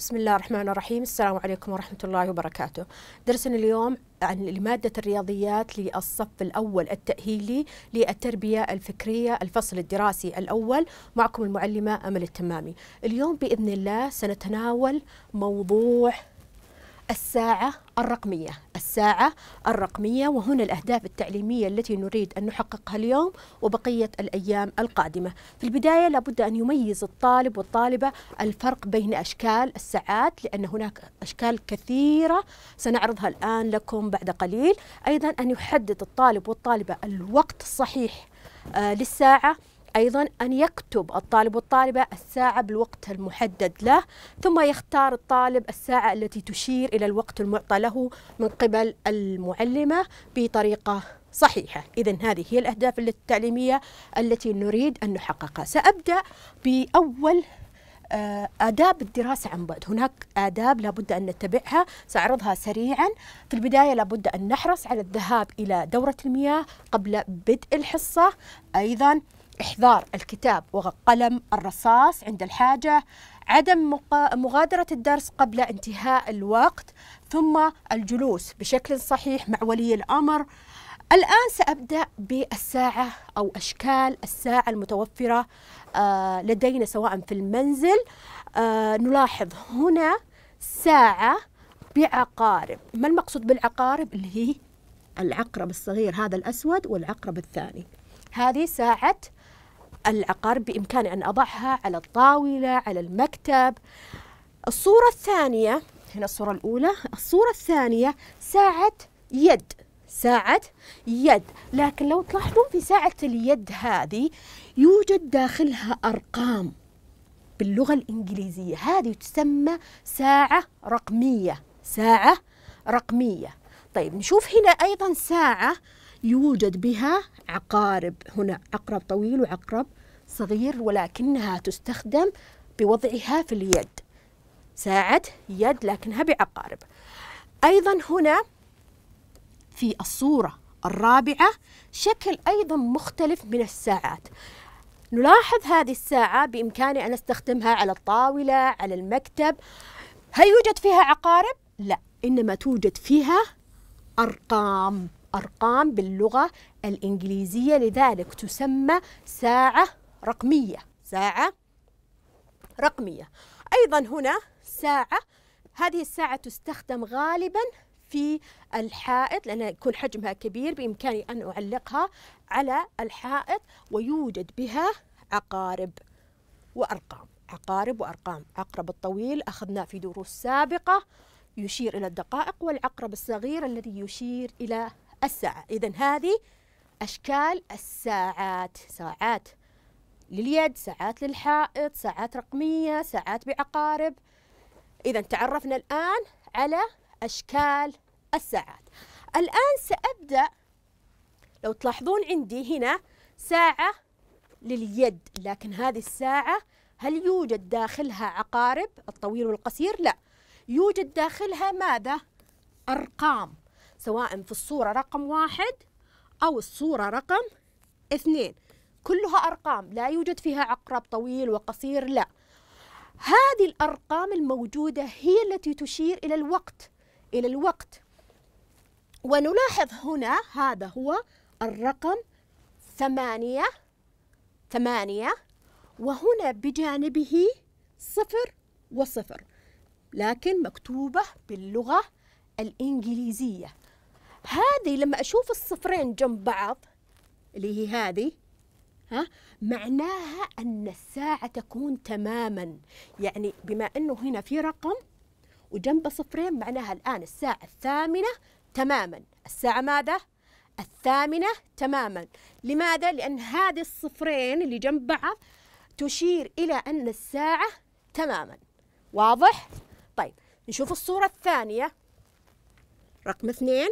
بسم الله الرحمن الرحيم السلام عليكم ورحمة الله وبركاته درسنا اليوم عن مادة الرياضيات للصف الأول التأهيلي للتربية الفكرية الفصل الدراسي الأول معكم المعلمة أمل التمامي اليوم بإذن الله سنتناول موضوع الساعة الرقمية الساعة الرقمية وهنا الأهداف التعليمية التي نريد أن نحققها اليوم وبقية الأيام القادمة في البداية لابد أن يميز الطالب والطالبة الفرق بين أشكال الساعات لأن هناك أشكال كثيرة سنعرضها الآن لكم بعد قليل أيضا أن يحدد الطالب والطالبة الوقت الصحيح آه، للساعة أيضا أن يكتب الطالب والطالبة الساعة بالوقت المحدد له ثم يختار الطالب الساعة التي تشير إلى الوقت المعطى له من قبل المعلمة بطريقة صحيحة إذا هذه هي الأهداف التعليمية التي نريد أن نحققها سأبدأ بأول آه، آداب الدراسة عن بعد هناك آداب لابد أن نتبعها سأعرضها سريعا في البداية لابد أن نحرص على الذهاب إلى دورة المياه قبل بدء الحصة أيضا إحضار الكتاب وقلم الرصاص عند الحاجة عدم مغادرة الدرس قبل انتهاء الوقت ثم الجلوس بشكل صحيح مع ولي الأمر الآن سأبدأ بالساعة أو أشكال الساعة المتوفرة آه، لدينا سواء في المنزل آه، نلاحظ هنا ساعة بعقارب ما المقصود بالعقارب اللي هي العقرب الصغير هذا الأسود والعقرب الثاني هذه ساعة العقار بإمكاني أن أضعها على الطاولة على المكتب الصورة الثانية هنا الصورة الأولى الصورة الثانية ساعة يد ساعة يد لكن لو تلاحظون في ساعة اليد هذه يوجد داخلها أرقام باللغة الإنجليزية هذه تسمى ساعة رقمية ساعة رقمية طيب نشوف هنا أيضا ساعة يوجد بها عقارب هنا عقرب طويل وعقرب صغير ولكنها تستخدم بوضعها في اليد ساعة يد لكنها بعقارب أيضا هنا في الصورة الرابعة شكل أيضا مختلف من الساعات نلاحظ هذه الساعة بإمكاني أن أستخدمها على الطاولة على المكتب هل يوجد فيها عقارب؟ لا إنما توجد فيها أرقام أرقام باللغة الإنجليزية لذلك تسمى ساعة رقمية ساعة رقمية أيضا هنا ساعة هذه الساعة تستخدم غالبا في الحائط لأنها يكون حجمها كبير بإمكاني أن أعلقها على الحائط ويوجد بها عقارب وأرقام عقارب وأرقام عقرب الطويل أخذناه في دروس سابقة يشير إلى الدقائق والعقرب الصغير الذي يشير إلى الساعة إذا هذه أشكال الساعات ساعات لليد ساعات للحائط ساعات رقمية ساعات بعقارب إذا تعرفنا الآن على أشكال الساعات الآن سأبدأ لو تلاحظون عندي هنا ساعة لليد لكن هذه الساعة هل يوجد داخلها عقارب الطويل والقصير؟ لا يوجد داخلها ماذا؟ أرقام سواء في الصورة رقم واحد أو الصورة رقم اثنين كلها أرقام لا يوجد فيها عقرب طويل وقصير لا هذه الأرقام الموجودة هي التي تشير إلى الوقت إلى الوقت ونلاحظ هنا هذا هو الرقم ثمانية ثمانية وهنا بجانبه صفر وصفر لكن مكتوبة باللغة الإنجليزية هذه لما أشوف الصفرين جنب بعض اللي هي هذه ها معناها أن الساعة تكون تماما يعني بما أنه هنا في رقم وجنبه صفرين معناها الآن الساعة الثامنة تماما الساعة ماذا؟ الثامنة تماما لماذا؟ لأن هذه الصفرين اللي جنب بعض تشير إلى أن الساعة تماما واضح؟ طيب نشوف الصورة الثانية رقم اثنين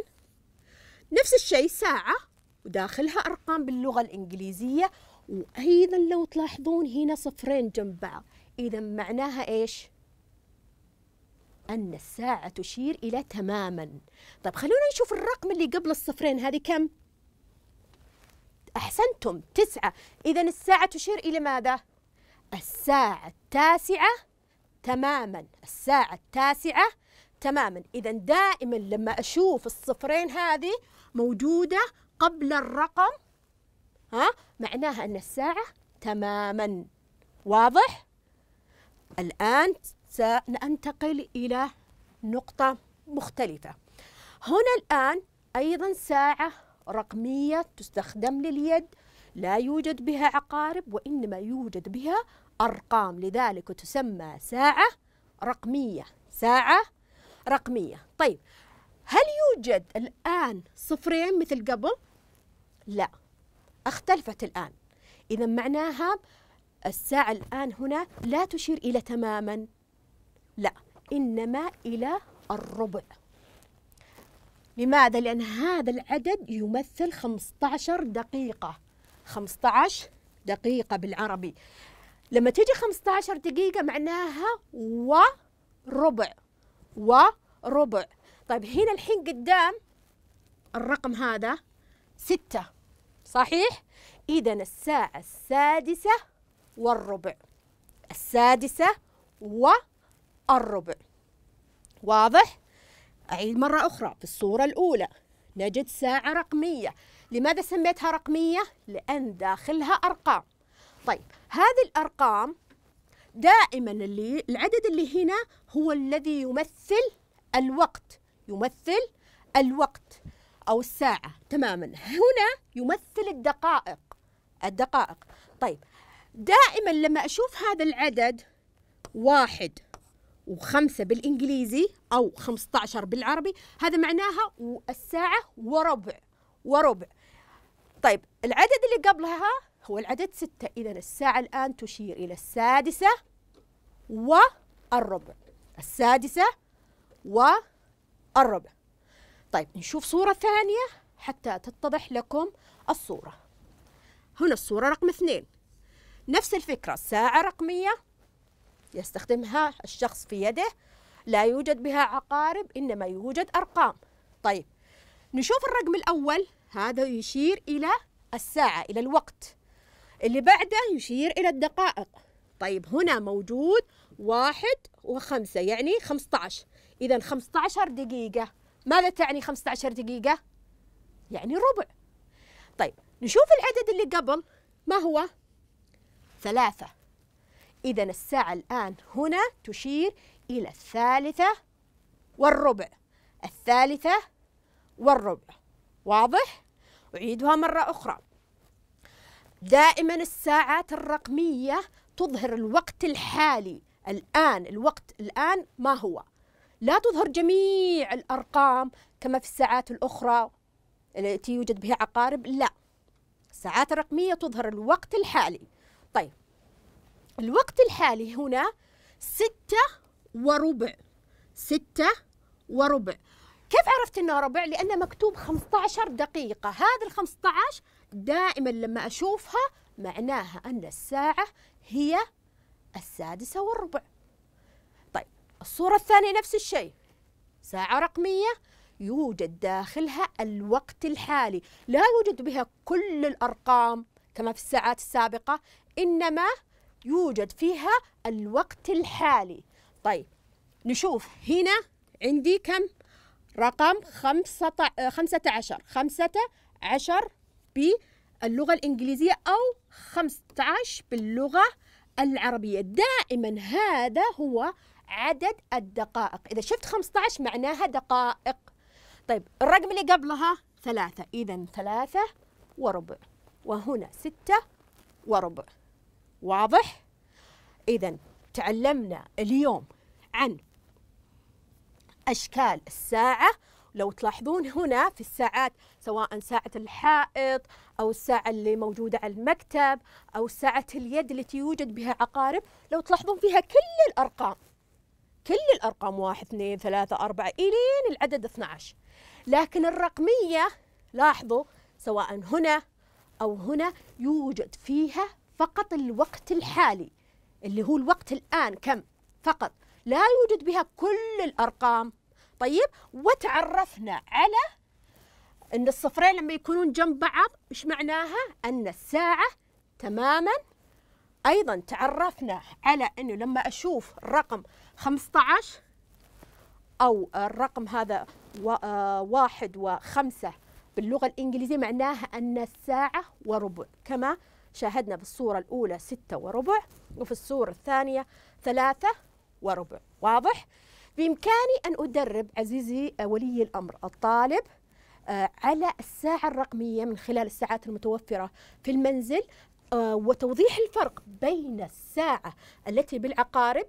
نفس الشيء ساعة وداخلها أرقام باللغة الإنجليزية وأيضا لو تلاحظون هنا صفرين جنب بعض إذا معناها إيش؟ أن الساعة تشير إلى تماما طيب خلونا نشوف الرقم اللي قبل الصفرين هذه كم؟ أحسنتم تسعة إذا الساعة تشير إلى ماذا؟ الساعة التاسعة تماما الساعة التاسعة تماما إذا دائما لما أشوف الصفرين هذه موجودة قبل الرقم ها معناها أن الساعة تماما واضح؟ الآن سننتقل إلى نقطة مختلفة هنا الآن أيضا ساعة رقمية تستخدم لليد لا يوجد بها عقارب وإنما يوجد بها أرقام لذلك تسمى ساعة رقمية ساعة رقمية طيب هل يوجد الآن صفرين مثل قبل؟ لا اختلفت الآن إذا معناها الساعة الآن هنا لا تشير إلى تماما لا إنما إلى الربع لماذا؟ لأن هذا العدد يمثل 15 دقيقة 15 دقيقة بالعربي لما تيجي 15 دقيقة معناها وربع وربع طيب هنا الحين قدام الرقم هذا ستة صحيح؟ إذا الساعة السادسة والربع السادسة والربع واضح؟ أعيد مرة أخرى في الصورة الأولى نجد ساعة رقمية لماذا سميتها رقمية؟ لأن داخلها أرقام طيب هذه الأرقام دائما اللي العدد اللي هنا هو الذي يمثل الوقت يمثل الوقت أو الساعة تماما هنا يمثل الدقائق الدقائق طيب دائما لما أشوف هذا العدد واحد وخمسة بالإنجليزي أو خمسة عشر بالعربي هذا معناها الساعة وربع وربع طيب العدد اللي قبلها هو العدد ستة إذا الساعة الآن تشير إلى السادسة والربع السادسة والربع الربع طيب نشوف صورة ثانية حتى تتضح لكم الصورة هنا الصورة رقم اثنين نفس الفكرة ساعة رقمية يستخدمها الشخص في يده لا يوجد بها عقارب إنما يوجد أرقام طيب نشوف الرقم الأول هذا يشير إلى الساعة إلى الوقت اللي بعده يشير إلى الدقائق طيب هنا موجود واحد وخمسة يعني خمسة عشر إذا 15 دقيقة ماذا تعني 15 دقيقة؟ يعني ربع طيب نشوف العدد اللي قبل ما هو؟ ثلاثة إذا الساعة الآن هنا تشير إلى الثالثة والربع الثالثة والربع واضح؟ أعيدها مرة أخرى دائما الساعات الرقمية تظهر الوقت الحالي الآن الوقت الآن ما هو لا تظهر جميع الأرقام كما في الساعات الأخرى التي يوجد بها عقارب لا الساعات الرقمية تظهر الوقت الحالي طيب الوقت الحالي هنا ستة وربع ستة وربع كيف عرفت انه ربع؟ لانه مكتوب 15 دقيقة، هذه ال 15 دائما لما اشوفها معناها ان الساعة هي السادسة والربع. الصورة الثانية نفس الشيء ساعة رقمية يوجد داخلها الوقت الحالي لا يوجد بها كل الأرقام كما في الساعات السابقة إنما يوجد فيها الوقت الحالي طيب نشوف هنا عندي كم رقم خمسة عشر خمسة عشر باللغة الإنجليزية أو خمسة عشر باللغة العربية دائما هذا هو عدد الدقائق إذا شفت 15 معناها دقائق طيب الرقم اللي قبلها ثلاثة إذا ثلاثة وربع وهنا ستة وربع واضح؟ إذا تعلمنا اليوم عن أشكال الساعة لو تلاحظون هنا في الساعات سواء ساعة الحائط أو الساعة اللي موجودة على المكتب أو ساعة اليد التي يوجد بها عقارب لو تلاحظون فيها كل الأرقام كل الأرقام واحد اثنين ثلاثة أربعة إلين العدد 12 لكن الرقمية لاحظوا سواء هنا أو هنا يوجد فيها فقط الوقت الحالي اللي هو الوقت الآن كم فقط لا يوجد بها كل الأرقام طيب وتعرفنا على أن الصفرين لما يكونون جنب بعض إيش معناها أن الساعة تماما أيضا تعرفنا على أنه لما أشوف الرقم 15 أو الرقم هذا آه، واحد وخمسة باللغة الإنجليزية معناها أن الساعة وربع كما شاهدنا في الصورة الأولى ستة وربع وفي الصورة الثانية ثلاثة وربع واضح؟ بإمكاني أن أدرب عزيزي ولي الأمر الطالب آه، على الساعة الرقمية من خلال الساعات المتوفرة في المنزل آه، وتوضيح الفرق بين الساعة التي بالعقارب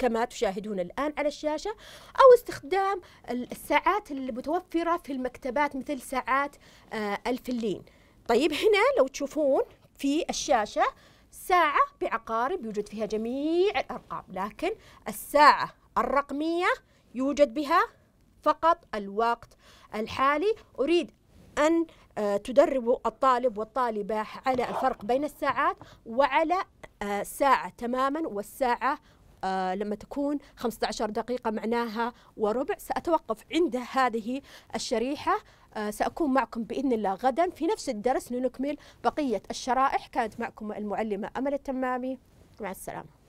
كما تشاهدون الآن على الشاشة أو استخدام الساعات المتوفرة في المكتبات مثل ساعات آه، الفلين طيب هنا لو تشوفون في الشاشة ساعة بعقارب يوجد فيها جميع الأرقام لكن الساعة الرقمية يوجد بها فقط الوقت الحالي أريد أن آه، تدرب الطالب والطالبة على الفرق بين الساعات وعلى آه، ساعة تماما والساعة آه، لما تكون 15 دقيقة معناها وربع سأتوقف عند هذه الشريحة آه، سأكون معكم بإذن الله غدا في نفس الدرس لنكمل بقية الشرائح كانت معكم المعلمة أمل التمامي مع السلامة